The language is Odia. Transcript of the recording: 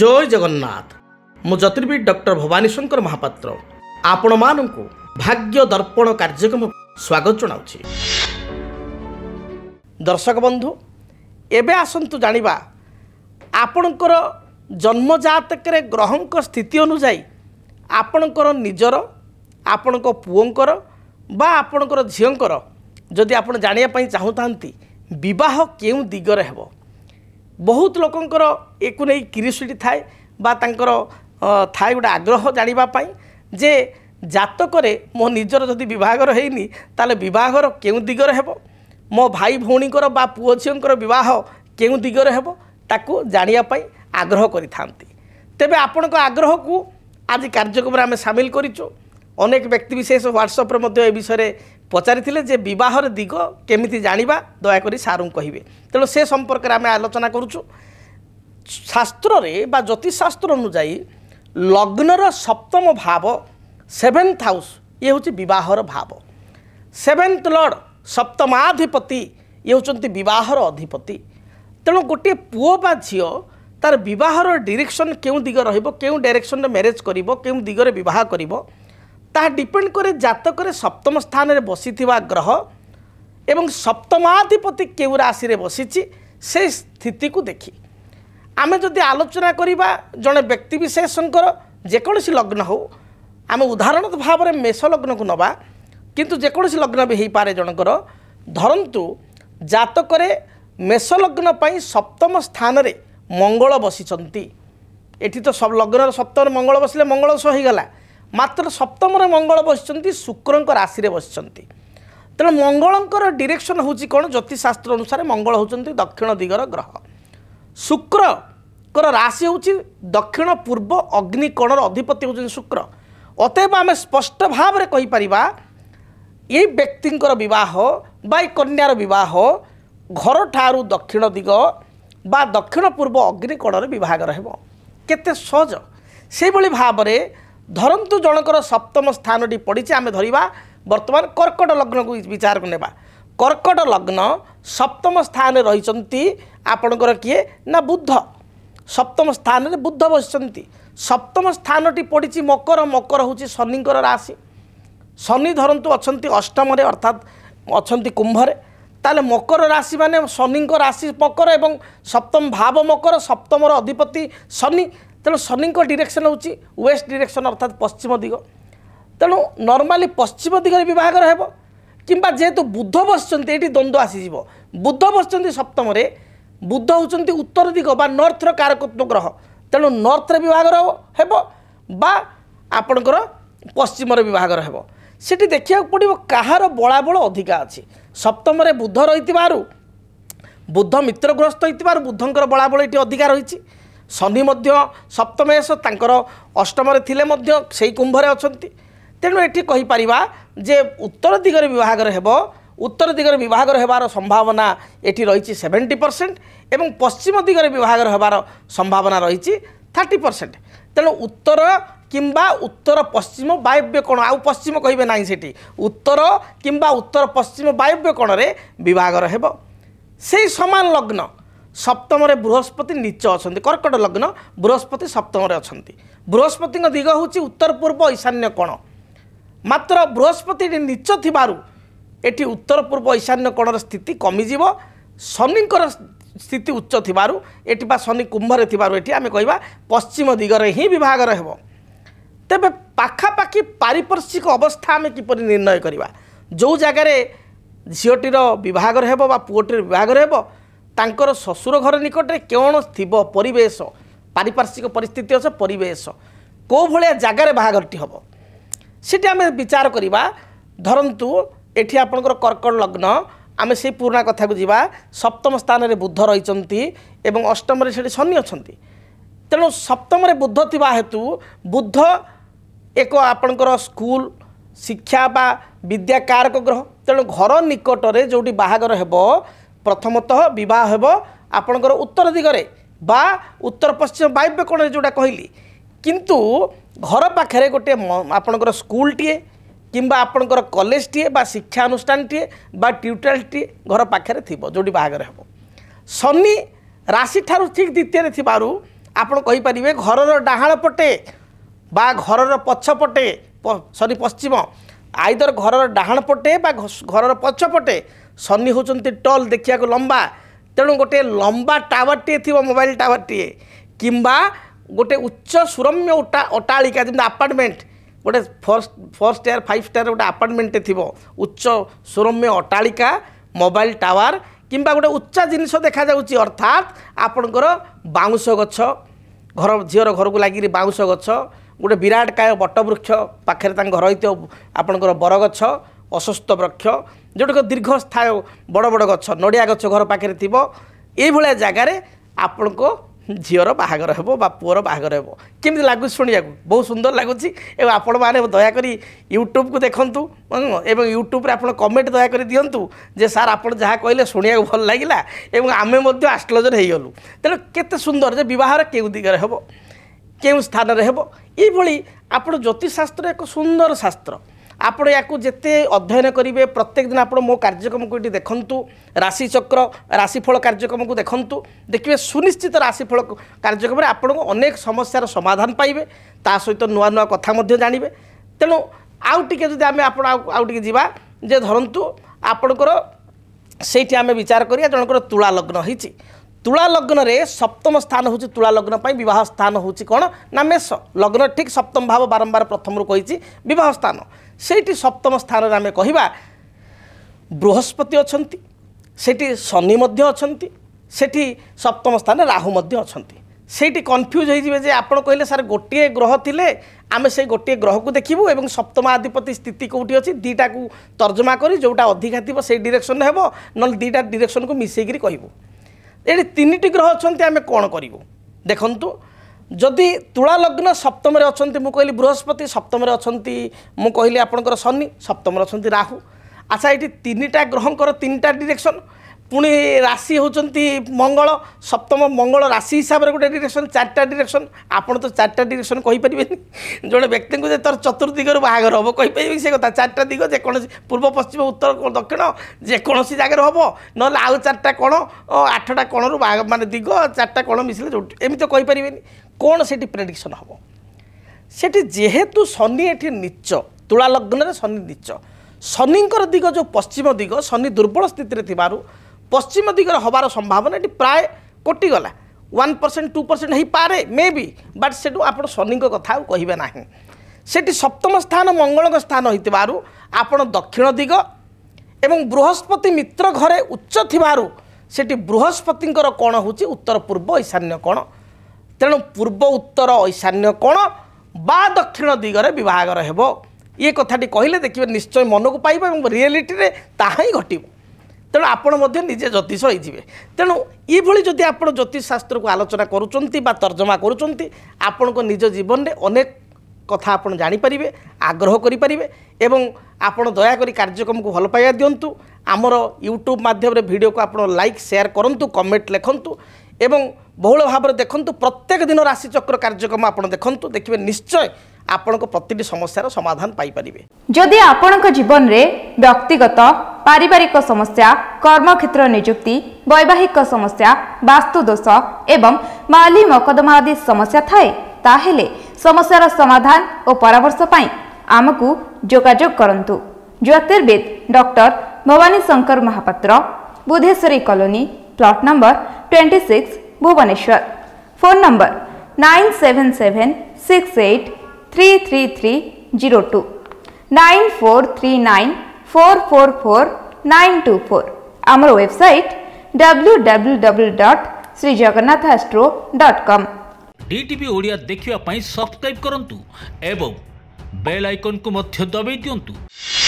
ଜୟ ଜଗନ୍ନାଥ ମୁଁ ଜ୍ୟୋତିର୍ବିଦ ଡକ୍ଟର ଭବାନୀ ଶଙ୍କର ମହାପାତ୍ର ଆପଣମାନଙ୍କୁ ଭାଗ୍ୟ ଦର୍ପଣ କାର୍ଯ୍ୟକ୍ରମ ସ୍ୱାଗତ ଜଣାଉଛି ଦର୍ଶକ ବନ୍ଧୁ ଏବେ ଆସନ୍ତୁ ଜାଣିବା ଆପଣଙ୍କର ଜନ୍ମଜାତକରେ ଗ୍ରହଙ୍କ ସ୍ଥିତି ଅନୁଯାୟୀ ଆପଣଙ୍କର ନିଜର ଆପଣଙ୍କ ପୁଅଙ୍କର ବା ଆପଣଙ୍କର ଝିଅଙ୍କର ଯଦି ଆପଣ ଜାଣିବା ପାଇଁ ଚାହୁଁଥାନ୍ତି ବିବାହ କେଉଁ ଦିଗରେ ହେବ ବହୁତ ଲୋକଙ୍କର ୟାକୁ ନେଇ କ୍ୟୁରିଓସିଟି ଥାଏ ବା ତାଙ୍କର ଥାଏ ଗୋଟେ ଆଗ୍ରହ ଜାଣିବା ପାଇଁ ଯେ ଜାତକରେ ମୋ ନିଜର ଯଦି ବିବାହଘର ହେଇନି ତାହେଲେ ବିବାହଘର କେଉଁ ଦିଗରେ ହେବ ମୋ ଭାଇ ଭଉଣୀଙ୍କର ବା ପୁଅ ଝିଅଙ୍କର ବିବାହ କେଉଁ ଦିଗରେ ହେବ ତାକୁ ଜାଣିବା ପାଇଁ ଆଗ୍ରହ କରିଥାନ୍ତି ତେବେ ଆପଣଙ୍କ ଆଗ୍ରହକୁ ଆଜି କାର୍ଯ୍ୟକ୍ରମରେ ଆମେ ସାମିଲ କରିଛୁ অনেক ব্যক্তিবিশেষ হোয়াটসঅপ্রে মধ্যে এ বিষয়ে পচারিলে যে বিবাহর দিগ কেমিতি জাঁয়া করে সারু কহবে তেমন সে সম্পর্কে আমি আলোচনা করছু শাস্ত্রে বা জ্যোতিষশাস্ত্র অনুযায়ী লগ্নর সপ্তম ভাব সেভেন্থ হাউস ইয়ে হচ্ছে বিবাহর ভাব সেভেন্থ লর্ড সপ্তমাধিপতি ইয়ে হচ্ছেন বিবাহর অধিপতি তেমন গোটিয়ে পুয় বা ঝিও তার বিবাহর ডিরেকশন কেউ দিগ রহব কেউ ডাইরেকশন ম্যারেজ করব কেউ দিগরে বিবাহ করব তাহা ডিপেন্ড করে জাতকরে সপ্তম স্থানের বসিথিবা গ্রহ এবং সপ্তমাধিপতি কেউ রাশিরে বসিছি সেই স্থিতিকে দেখি আমি যদি আলোচনা করিবা জনে ব্যক্তিবিশেষঙ্কর যেকোনসি লগ্ন হো আমি উদাহরণ ভাবে মেষ লগ্নকু নবা কিন্তু যেকোনসি লগ্ন বি হইপারে জনকর ধরন্তু জাতকরে মেষ লগ্ন পাই সপ্তম স্থানরে মঙ্গল বসিছন্তি এটি তো সব লগ্নর সপ্তমের মঙ্গল বসিলে মঙ্গল সহ ମାତ୍ର ସପ୍ତମରେ ମଙ୍ଗଳ ବସିଛନ୍ତି ଶୁକ୍ରଙ୍କ ରାଶିରେ ବସିଛନ୍ତି ତେଣୁ ମଙ୍ଗଳଙ୍କର ଡିରେକ୍ସନ୍ ହେଉଛି କ'ଣ ଜ୍ୟୋତିଷ ଶାସ୍ତ୍ର ଅନୁସାରେ ମଙ୍ଗଳ ହେଉଛନ୍ତି ଦକ୍ଷିଣ ଦିଗର ଗ୍ରହ ଶୁକ୍ରଙ୍କର ରାଶି ହେଉଛି ଦକ୍ଷିଣ ପୂର୍ବ ଅଗ୍ନିକୋଣର ଅଧିପତି ହେଉଛନ୍ତି ଶୁକ୍ର ଅତଏବ ଆମେ ସ୍ପଷ୍ଟ ଭାବରେ କହିପାରିବା ଏଇ ବ୍ୟକ୍ତିଙ୍କର ବିବାହ ବା ଏ କନ୍ୟାର ବିବାହ ଘରଠାରୁ ଦକ୍ଷିଣ ଦିଗ ବା ଦକ୍ଷିଣ ପୂର୍ବ ଅଗ୍ନିକୋଣରେ ବିଭାଘର ହେବ କେତେ ସହଜ ସେଇଭଳି ଭାବରେ ଧରନ୍ତୁ ଜଣଙ୍କର ସପ୍ତମ ସ୍ଥାନଟି ପଡ଼ିଛି ଆମେ ଧରିବା ବର୍ତ୍ତମାନ କର୍କଟ ଲଗ୍ନକୁ ବିଚାରକୁ ନେବା କର୍କଟ ଲଗ୍ନ ସପ୍ତମ ସ୍ଥାନରେ ରହିଛନ୍ତି ଆପଣଙ୍କର କିଏ ନା ବୁଦ୍ଧ ସପ୍ତମ ସ୍ଥାନରେ ବୁଦ୍ଧ ବସିଛନ୍ତି ସପ୍ତମ ସ୍ଥାନଟି ପଡ଼ିଛି ମକର ମକର ହେଉଛି ଶନିଙ୍କର ରାଶି ଶନି ଧରନ୍ତୁ ଅଛନ୍ତି ଅଷ୍ଟମରେ ଅର୍ଥାତ୍ ଅଛନ୍ତି କୁମ୍ଭରେ ତାହେଲେ ମକର ରାଶି ମାନେ ଶନିଙ୍କ ରାଶି ମକର ଏବଂ ସପ୍ତମ ଭାବ ମକର ସପ୍ତମର ଅଧିପତି ଶନି ତେଣୁ ଶନିଙ୍କ ଡିରେକ୍ସନ୍ ହେଉଛି ୱେଷ୍ଟ ଡିରେକ୍ସନ୍ ଅର୍ଥାତ୍ ପଶ୍ଚିମ ଦିଗ ତେଣୁ ନର୍ମାଲି ପଶ୍ଚିମ ଦିଗରେ ବିଭାଘର ହେବ କିମ୍ବା ଯେହେତୁ ବୁଦ୍ଧ ବସିଛନ୍ତି ଏଇଠି ଦ୍ୱନ୍ଦ୍ୱ ଆସିଯିବ ବୁଦ୍ଧ ବସିଛନ୍ତି ସପ୍ତମରେ ବୁଦ୍ଧ ହେଉଛନ୍ତି ଉତ୍ତର ଦିଗ ବା ନର୍ଥର କାରକତ୍ମ ଗ୍ରହ ତେଣୁ ନର୍ଥରେ ବିଭାଘର ହେବ ବା ଆପଣଙ୍କର ପଶ୍ଚିମରେ ବିଭାଘର ହେବ ସେଠି ଦେଖିବାକୁ ପଡ଼ିବ କାହାର ବଳାବଳ ଅଧିକା ଅଛି ସପ୍ତମରେ ବୁଦ୍ଧ ରହିଥିବାରୁ ବୁଦ୍ଧ ମିତ୍ରଗ୍ରସ୍ତ ହୋଇଥିବାରୁ ବୁଦ୍ଧଙ୍କର ବଳାବଳ ଏଠି ଅଧିକା ରହିଛି ଶନି ମଧ୍ୟ ସପ୍ତମେଶ ତାଙ୍କର ଅଷ୍ଟମରେ ଥିଲେ ମଧ୍ୟ ସେଇ କୁମ୍ଭରେ ଅଛନ୍ତି ତେଣୁ ଏଠି କହିପାରିବା ଯେ ଉତ୍ତର ଦିଗରେ ବିଭାଗର ହେବ ଉତ୍ତର ଦିଗରେ ବିଭାଗର ହେବାର ସମ୍ଭାବନା ଏଠି ରହିଛି ସେଭେଣ୍ଟି ପରସେଣ୍ଟ ଏବଂ ପଶ୍ଚିମ ଦିଗରେ ବିଭାଗର ହେବାର ସମ୍ଭାବନା ରହିଛି ଥାର୍ଟି ପରସେଣ୍ଟ ତେଣୁ ଉତ୍ତର କିମ୍ବା ଉତ୍ତର ପଶ୍ଚିମ ବାୟବ୍ୟ କୋଣ ଆଉ ପଶ୍ଚିମ କହିବେ ନାହିଁ ସେଠି ଉତ୍ତର କିମ୍ବା ଉତ୍ତର ପଶ୍ଚିମ ବାୟବ୍ୟ କୋଣରେ ବିଭାଗର ହେବ ସେଇ ସମାନ ଲଗ୍ନ ସପ୍ତମରେ ବୃହସ୍ପତି ନୀଚ ଅଛନ୍ତି କର୍କଟ ଲଗ୍ନ ବୃହସ୍ପତି ସପ୍ତମରେ ଅଛନ୍ତି ବୃହସ୍ପତିଙ୍କ ଦିଗ ହେଉଛି ଉତ୍ତର ପୂର୍ବ ଈଶାନ୍ୟ କୋଣ ମାତ୍ର ବୃହସ୍ପତି ନୀଚ ଥିବାରୁ ଏଠି ଉତ୍ତର ପୂର୍ବ ଈଶାନ୍ୟ କୋଣର ସ୍ଥିତି କମିଯିବ ଶନିଙ୍କର ସ୍ଥିତି ଉଚ୍ଚ ଥିବାରୁ ଏଠି ବା ଶନି କୁମ୍ଭରେ ଥିବାରୁ ଏଠି ଆମେ କହିବା ପଶ୍ଚିମ ଦିଗରେ ହିଁ ବିଭାଘର ହେବ ତେବେ ପାଖାପାଖି ପାରିପାର୍ଶ୍ୱିକ ଅବସ୍ଥା ଆମେ କିପରି ନିର୍ଣ୍ଣୟ କରିବା ଯେଉଁ ଜାଗାରେ ଝିଅଟିର ବିଭାଘର ହେବ ବା ପୁଅଟିର ବିଭାଘର ହେବ ତାଙ୍କର ଶ୍ୱଶୁର ଘର ନିକଟରେ କ'ଣ ଥିବ ପରିବେଶ ପାରିପାର୍ଶ୍ୱିକ ପରିସ୍ଥିତି ଅଛି ପରିବେଶ କେଉଁ ଭଳିଆ ଜାଗାରେ ବାହାଘରଟି ହେବ ସେଠି ଆମେ ବିଚାର କରିବା ଧରନ୍ତୁ ଏଠି ଆପଣଙ୍କର କର୍କଟ ଲଗ୍ନ ଆମେ ସେଇ ପୁରୁଣା କଥାକୁ ଯିବା ସପ୍ତମ ସ୍ଥାନରେ ବୁଦ୍ଧ ରହିଛନ୍ତି ଏବଂ ଅଷ୍ଟମରେ ସେଠି ଶନି ଅଛନ୍ତି ତେଣୁ ସପ୍ତମରେ ବୁଦ୍ଧ ଥିବା ହେତୁ ବୁଦ୍ଧ ଏକ ଆପଣଙ୍କର ସ୍କୁଲ ଶିକ୍ଷା ବା ବିଦ୍ୟା କାରକ ଗ୍ରହ ତେଣୁ ଘର ନିକଟରେ ଯେଉଁଠି ବାହାଘର ହେବ ପ୍ରଥମତଃ ବିବାହ ହେବ ଆପଣଙ୍କର ଉତ୍ତର ଦିଗରେ ବା ଉତ୍ତର ପଶ୍ଚିମ ବାୟବ୍ୟ କୋଣରେ ଯେଉଁଟା କହିଲି କିନ୍ତୁ ଘର ପାଖରେ ଗୋଟିଏ ଆପଣଙ୍କର ସ୍କୁଲଟିଏ କିମ୍ବା ଆପଣଙ୍କର କଲେଜଟିଏ ବା ଶିକ୍ଷା ଅନୁଷ୍ଠାନଟିଏ ବା ଟ୍ୟୁଟରିଆଲଟିଏ ଘର ପାଖରେ ଥିବ ଯେଉଁଠି ବାହାଘର ହେବ ଶନି ରାଶିଠାରୁ ଠିକ୍ ଦ୍ୱିତୀୟରେ ଥିବାରୁ ଆପଣ କହିପାରିବେ ଘରର ଡାହାଣ ପଟେ ବା ଘରର ପଛପଟେ ସରି ପଶ୍ଚିମ ଆଇଦର ଘରର ଡାହାଣ ପଟେ ବା ଘରର ପଛପଟେ ସନି ହେଉଛନ୍ତି ଟଲ୍ ଦେଖିବାକୁ ଲମ୍ବା ତେଣୁ ଗୋଟିଏ ଲମ୍ବା ଟାୱାରଟିଏ ଥିବ ମୋବାଇଲ ଟାୱାରଟିଏ କିମ୍ବା ଗୋଟେ ଉଚ୍ଚ ସୁରମ୍ୟ ଅଟ୍ଟାଳିକା ଯେମିତି ଆପାର୍ଟମେଣ୍ଟ ଗୋଟେ first four star five star ଗୋଟେ ଆପାର୍ଟମେଣ୍ଟଟେ ଥିବ ଉଚ୍ଚ ସୁରମ୍ୟ ଅଟ୍ଟାଳିକା ମୋବାଇଲ ଟାୱାର କିମ୍ବା ଗୋଟେ ଉଚ୍ଚା ଜିନିଷ ଦେଖାଯାଉଛି ଅର୍ଥାତ୍ ଆପଣଙ୍କର ବାଉଁଶ ଗଛ ଘର ଝିଅର ଘରକୁ ଲାଗିକିରି ବାଉଁଶ ଗଛ ଗୋଟେ ବିରାଟ କାୟ ବଟବୃକ୍ଷ ପାଖରେ ତାଙ୍କ ଘର ହେଇଥିବ ଆପଣଙ୍କର ବରଗଛ অসুস্থ বৃক্ষ ଯେଉଁଟାକ ଦୀର୍ଘସ୍ଥାୟୀ ବଡ଼ ବଡ଼ ଗଛ ନଡ଼ିଆ ଗଛ ଘର ପାଖରେ ଥିବ ଏଇଭଳିଆ ଜାଗାରେ ଆପଣଙ୍କ ଝିଅର ବାହାଘର ହେବ ବା ପୁଅର ବାହାଘର ହେବ କେମିତି ଲାଗୁଛି ଶୁଣିବାକୁ ବହୁତ ସୁନ୍ଦର ଲାଗୁଛି ଏବଂ ଆପଣମାନେ ଦୟାକରି ୟୁଟ୍ୟୁବ୍କୁ ଦେଖନ୍ତୁ ଏବଂ ୟୁଟ୍ୟୁବ୍ରେ ଆପଣ କମେଣ୍ଟ ଦୟାକରି ଦିଅନ୍ତୁ ଯେ ସାର୍ ଆପଣ ଯାହା କହିଲେ ଶୁଣିବାକୁ ଭଲ ଲାଗିଲା ଏବଂ ଆମେ ମଧ୍ୟ ଆଷ୍ଟ୍ରୋଲୋଜର ହେଇଗଲୁ ତେଣୁ କେତେ ସୁନ୍ଦର ଯେ ବିବାହର କେଉଁ ଦିଗରେ ହେବ କେଉଁ ସ୍ଥାନରେ ହେବ ଏଇଭଳି ଆପଣ ଜ୍ୟୋତିଷଶାସ୍ତ୍ର ଏକ ସୁନ୍ଦର ଶାସ୍ତ୍ର ଆପଣ ୟାକୁ ଯେତେ ଅଧ୍ୟୟନ କରିବେ ପ୍ରତ୍ୟେକ ଦିନ ଆପଣ ମୋ କାର୍ଯ୍ୟକ୍ରମକୁ ଏଠି ଦେଖନ୍ତୁ ରାଶିଚକ୍ର ରାଶିଫଳ କାର୍ଯ୍ୟକ୍ରମକୁ ଦେଖନ୍ତୁ ଦେଖିବେ ସୁନିଶ୍ଚିତ ରାଶିଫଳ କାର୍ଯ୍ୟକ୍ରମରେ ଆପଣଙ୍କୁ ଅନେକ ସମସ୍ୟାର ସମାଧାନ ପାଇବେ ତା ସହିତ ନୂଆ ନୂଆ କଥା ମଧ୍ୟ ଜାଣିବେ ତେଣୁ ଆଉ ଟିକେ ଯଦି ଆମେ ଆପଣ ଆଉ ଟିକେ ଯିବା ଯେ ଧରନ୍ତୁ ଆପଣଙ୍କର ସେଇଠି ଆମେ ବିଚାର କରିବା ଜଣଙ୍କର ତୁଳା ଲଗ୍ନ ହେଇଛି তুলা লগ্নরে সপ্তম স্থান হচ্ছে তুলা লগ্ন পাই বিবাহ স্থান হচ্ছে কোণ না মেষ লগ্ন ঠিক সপ্তম ভাব বারম্বার প্রথমর কইছি বিবাহ স্থান ସେଇଠି ସପ୍ତମ ସ୍ଥାନରେ ଆମେ କହିବା ବୃହସ୍ପତି ଅଛନ୍ତି ସେଠି ଶନି ମଧ୍ୟ ଅଛନ୍ତି ସେଠି ସପ୍ତମ ସ୍ଥାନରେ ରାହୁ ମଧ୍ୟ ଅଛନ୍ତି ସେଇଠି କନଫ୍ୟୁଜ୍ ହୋଇଯିବେ ଯେ ଆପଣ କହିଲେ ସାର୍ ଗୋଟିଏ ଗ୍ରହ ଥିଲେ ଆମେ ସେଇ ଗୋଟିଏ ଗ୍ରହକୁ ଦେଖିବୁ ଏବଂ ସପ୍ତମାଧିପତି ସ୍ଥିତି କେଉଁଠି ଅଛି ଦୁଇଟାକୁ ତର୍ଜମା କରି ଯେଉଁଟା ଅଧିକା ଥିବ ସେଇ ଡିରେକ୍ସନ୍ ହେବ ନହେଲେ ଦୁଇଟା ଡିରେକ୍ସନ୍କୁ ମିଶାଇକିରି କହିବୁ ଏଠି ତିନିଟି ଗ୍ରହ ଅଛନ୍ତି ଆମେ କ'ଣ କରିବୁ ଦେଖନ୍ତୁ ଯଦି ତୁଳା ଲଗ୍ନ ସପ୍ତମରେ ଅଛନ୍ତି ମୁଁ କହିଲି ବୃହସ୍ପତି ସପ୍ତମରେ ଅଛନ୍ତି ମୁଁ କହିଲି ଆପଣଙ୍କର ଶନି ସପ୍ତମରେ ଅଛନ୍ତି ରାହୁ ଆଚ୍ଛା ଏଠି ତିନିଟା ଗ୍ରହଙ୍କର ତିନିଟା ଡିରେକ୍ସନ୍ ପୁଣି ରାଶି ହେଉଛନ୍ତି ମଙ୍ଗଳ ସପ୍ତମ ମଙ୍ଗଳ ରାଶି ହିସାବରେ ଗୋଟେ ଡିରେକ୍ସନ୍ ଚାରିଟା ଡିରେକ୍ସନ୍ ଆପଣ ତ ଚାରିଟା ଡିରେକ୍ସନ୍ କହିପାରିବେନି ଜଣେ ବ୍ୟକ୍ତିଙ୍କୁ ଯେ ତା'ର ଚତୁର୍ଦିଗରୁ ବାହାଘର ହେବ କହିପାରିବେ ସେ କଥା ଚାରିଟା ଦିଗ ଯେକୌଣସି ପୂର୍ବ ପଶ୍ଚିମ ଉତ୍ତର ଦକ୍ଷିଣ ଯେକୌଣସି ଜାଗାରେ ହେବ ନହେଲେ ଆଉ ଚାରିଟା କ'ଣ ଆଠଟା କୋଣରୁ ମାନେ ଦିଗ ଚାରିଟା କୋଣ ମିଶିଲେ ଯେଉଁଠି ଏମିତି ତ କହିପାରିବେନି କ'ଣ ସେଠି ପ୍ରେଡ଼ିକ୍ସନ୍ ହେବ ସେଠି ଯେହେତୁ ଶନି ଏଠି ନୀଚ ତୁଳା ଲଗ୍ନରେ ଶନି ନୀଚ ଶନିଙ୍କର ଦିଗ ଯେଉଁ ପଶ୍ଚିମ ଦିଗ ଶନି ଦୁର୍ବଳ ସ୍ଥିତିରେ ଥିବାରୁ ପଶ୍ଚିମ ଦିଗରେ ହେବାର ସମ୍ଭାବନା ଏଠି ପ୍ରାୟ କଟିଗଲା ୱାନ୍ ପରସେଣ୍ଟ ଟୁ ପରସେଣ୍ଟ ହେଇପାରେ ମେ ବି ବଟ୍ ସେଠୁ ଆପଣ ଶନିଙ୍କ କଥା ଆଉ କହିବେ ନାହିଁ ସେଠି ସପ୍ତମ ସ୍ଥାନ ମଙ୍ଗଳଙ୍କ ସ୍ଥାନ ହୋଇଥିବାରୁ ଆପଣ ଦକ୍ଷିଣ ଦିଗ ଏବଂ ବୃହସ୍ପତି ମିତ୍ର ଘରେ ଉଚ୍ଚ ଥିବାରୁ ସେଠି ବୃହସ୍ପତିଙ୍କର କ'ଣ ହେଉଛି ଉତ୍ତର ପୂର୍ବ ଈଶାନ୍ୟ କ'ଣ ତେଣୁ ପୂର୍ବ ଉତ୍ତର ଐଶାନ୍ୟ କୋଣ ବା ଦକ୍ଷିଣ ଦିଗରେ ବିବାହଘର ହେବ ଇଏ କଥାଟି କହିଲେ ଦେଖିବେ ନିଶ୍ଚୟ ମନକୁ ପାଇବ ଏବଂ ରିଆଲିଟିରେ ତାହା ହିଁ ଘଟିବ ତେଣୁ ଆପଣ ମଧ୍ୟ ନିଜେ ଜ୍ୟୋତିଷ ହୋଇଯିବେ ତେଣୁ ଏଭଳି ଯଦି ଆପଣ ଜ୍ୟୋତିଷଶାସ୍ତ୍ରକୁ ଆଲୋଚନା କରୁଛନ୍ତି ବା ତର୍ଜମା କରୁଛନ୍ତି ଆପଣଙ୍କ ନିଜ ଜୀବନରେ ଅନେକ କଥା ଆପଣ ଜାଣିପାରିବେ ଆଗ୍ରହ କରିପାରିବେ ଏବଂ ଆପଣ ଦୟାକରି କାର୍ଯ୍ୟକ୍ରମକୁ ଭଲ ପାଇବା ଦିଅନ୍ତୁ ଆମର ୟୁଟ୍ୟୁବ୍ ମାଧ୍ୟମରେ ଭିଡ଼ିଓକୁ ଆପଣ ଲାଇକ୍ ସେୟାର କରନ୍ତୁ କମେଣ୍ଟ ଲେଖନ୍ତୁ ଏବଂ ବହୁଳ ଭାବରେ ଦେଖନ୍ତୁ ପ୍ରତ୍ୟେକ ଦିନ ରାଶିଚକ୍ର କାର୍ଯ୍ୟକ୍ରମ ଆପଣ ଦେଖନ୍ତୁ ଦେଖିବେ ନିଶ୍ଚୟ ଆପଣଙ୍କ ପ୍ରତିଟି ସମସ୍ୟାର ସମାଧାନ ପାଇପାରିବେ ଯଦି ଆପଣଙ୍କ ଜୀବନରେ ବ୍ୟକ୍ତିଗତ ପାରିବାରିକ ସମସ୍ୟା କର୍ମକ୍ଷେତ୍ର ନିଯୁକ୍ତି ବୈବାହିକ ସମସ୍ୟା ବାସ୍ତୁଦୋଷ ଏବଂ ମାଲି ମକଦ୍ଦମା ଆଦି ସମସ୍ୟା ଥାଏ ତାହେଲେ ସମସ୍ୟାର ସମାଧାନ ଓ ପରାମର୍ଶ ପାଇଁ ଆମକୁ ଯୋଗାଯୋଗ କରନ୍ତୁ ଜ୍ୟୋତିର୍ବିଦ୍ doctor Bhabani Shankar Mahapatra Budheswari colony plot number 26 Bhubaneswar phone number two 9439444924 हमर वेबसाइट www.srijagannathastro.com डीटीवी ओडिया देखिया पई सब्सक्राइब करंतु एवं बेल आइकन को मध्य दबाई दियंतु